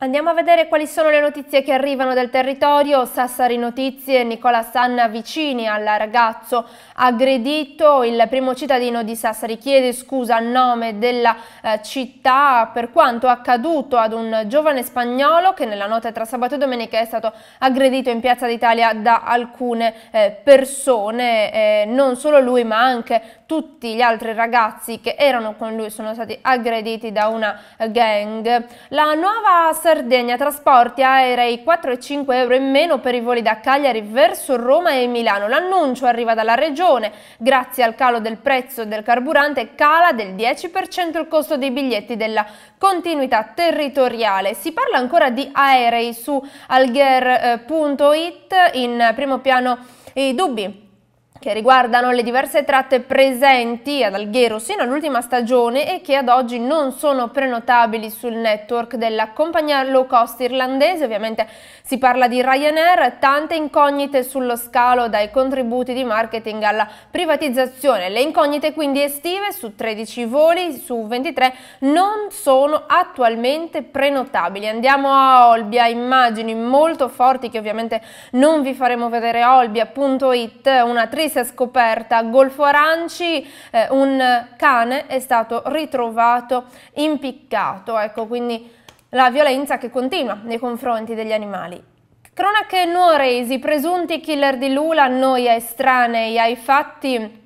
Andiamo a vedere quali sono le notizie che arrivano dal territorio. Sassari Notizie, Nicola Sanna vicini al ragazzo aggredito. Il primo cittadino di Sassari chiede scusa a nome della eh, città per quanto accaduto ad un giovane spagnolo che nella notte tra sabato e domenica è stato aggredito in Piazza d'Italia da alcune eh, persone. Eh, non solo lui ma anche tutti gli altri ragazzi che erano con lui sono stati aggrediti da una gang. La nuova Sardegna trasporti aerei 4 e 5 euro in meno per i voli da Cagliari verso Roma e Milano. L'annuncio arriva dalla regione. Grazie al calo del prezzo del carburante cala del 10% il costo dei biglietti della continuità territoriale. Si parla ancora di aerei su alger.it eh, in primo piano i dubbi che riguardano le diverse tratte presenti ad Alghero sino all'ultima stagione e che ad oggi non sono prenotabili sul network della compagnia low cost irlandese, ovviamente si parla di Ryanair, tante incognite sullo scalo dai contributi di marketing alla privatizzazione, le incognite quindi estive su 13 voli su 23 non sono attualmente prenotabili. Andiamo a Olbia, immagini molto forti che ovviamente non vi faremo vedere olbia.it, una triste si è scoperta, a Golfo Aranci eh, un cane è stato ritrovato impiccato, ecco quindi la violenza che continua nei confronti degli animali. Cronache nuoresi, presunti killer di Lula, noi estranei ai fatti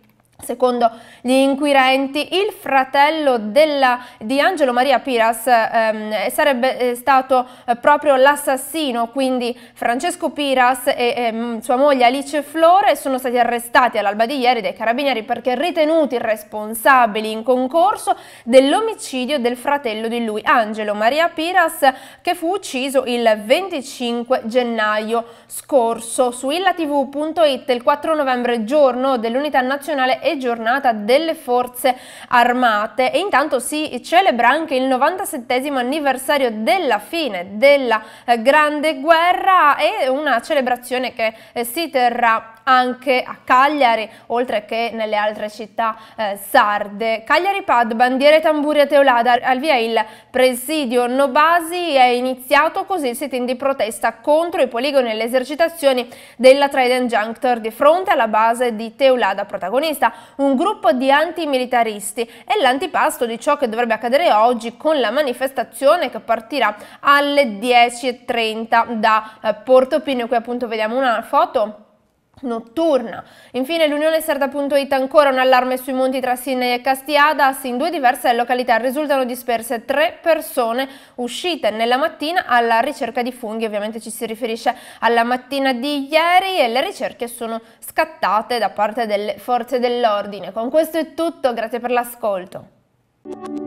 Secondo gli inquirenti, il fratello della, di Angelo Maria Piras ehm, sarebbe eh, stato eh, proprio l'assassino, quindi Francesco Piras e ehm, sua moglie Alice Flore sono stati arrestati all'alba di ieri dai carabinieri perché ritenuti responsabili in concorso dell'omicidio del fratello di lui, Angelo Maria Piras, che fu ucciso il 25 gennaio scorso. Su illatv.it il 4 novembre, giorno dell'Unità Nazionale giornata delle forze armate e intanto si celebra anche il 97 anniversario della fine della eh, grande guerra e una celebrazione che eh, si terrà anche a Cagliari, oltre che nelle altre città eh, sarde. Cagliari Pad, bandiere tamburi a Teolada, al via il presidio Nobasi è iniziato così il sit-in di protesta contro i poligoni e le esercitazioni della Trident Junctor di fronte alla base di Teolada protagonista, un gruppo di antimilitaristi e l'antipasto di ciò che dovrebbe accadere oggi con la manifestazione che partirà alle 10.30 da eh, Portopino, qui appunto vediamo una foto notturna. Infine l'Unione Sarda.it ancora un allarme sui monti tra Sinne e Castiadas, in due diverse località risultano disperse tre persone uscite nella mattina alla ricerca di funghi, ovviamente ci si riferisce alla mattina di ieri e le ricerche sono scattate da parte delle forze dell'ordine. Con questo è tutto, grazie per l'ascolto.